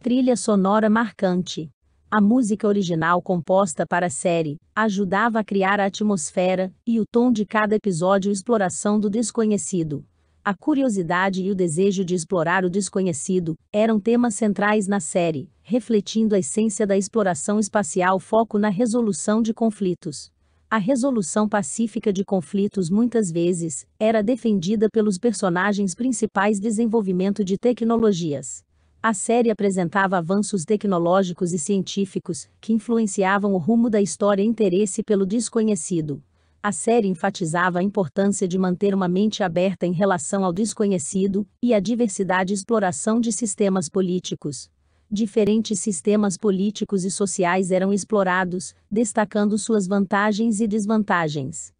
Trilha sonora marcante. A música original composta para a série ajudava a criar a atmosfera e o tom de cada episódio exploração do desconhecido. A curiosidade e o desejo de explorar o desconhecido eram temas centrais na série, refletindo a essência da exploração espacial foco na resolução de conflitos. A resolução pacífica de conflitos muitas vezes era defendida pelos personagens principais desenvolvimento de tecnologias. A série apresentava avanços tecnológicos e científicos que influenciavam o rumo da história e interesse pelo desconhecido. A série enfatizava a importância de manter uma mente aberta em relação ao desconhecido e a diversidade e exploração de sistemas políticos. Diferentes sistemas políticos e sociais eram explorados, destacando suas vantagens e desvantagens.